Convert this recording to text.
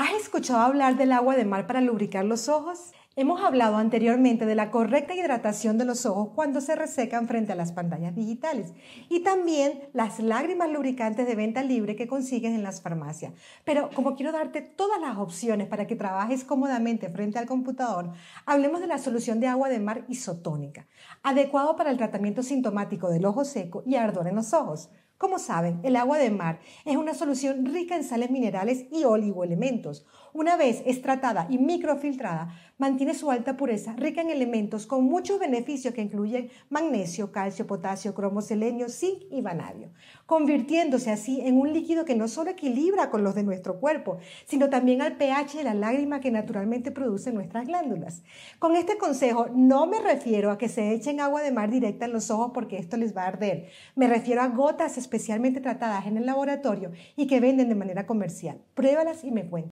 ¿Has escuchado hablar del agua de mar para lubricar los ojos? Hemos hablado anteriormente de la correcta hidratación de los ojos cuando se resecan frente a las pantallas digitales y también las lágrimas lubricantes de venta libre que consigues en las farmacias. Pero como quiero darte todas las opciones para que trabajes cómodamente frente al computador, hablemos de la solución de agua de mar isotónica, adecuado para el tratamiento sintomático del ojo seco y ardor en los ojos. Como saben, el agua de mar es una solución rica en sales minerales y oligoelementos. Una vez es y microfiltrada, mantiene su alta pureza, rica en elementos con muchos beneficios que incluyen magnesio, calcio, potasio, cromo, selenio, zinc y vanadio, convirtiéndose así en un líquido que no solo equilibra con los de nuestro cuerpo, sino también al pH de la lágrima que naturalmente producen nuestras glándulas. Con este consejo no me refiero a que se echen agua de mar directa en los ojos porque esto les va a arder. Me refiero a gotas especialmente tratadas en el laboratorio y que venden de manera comercial. Pruébalas y me cuentas.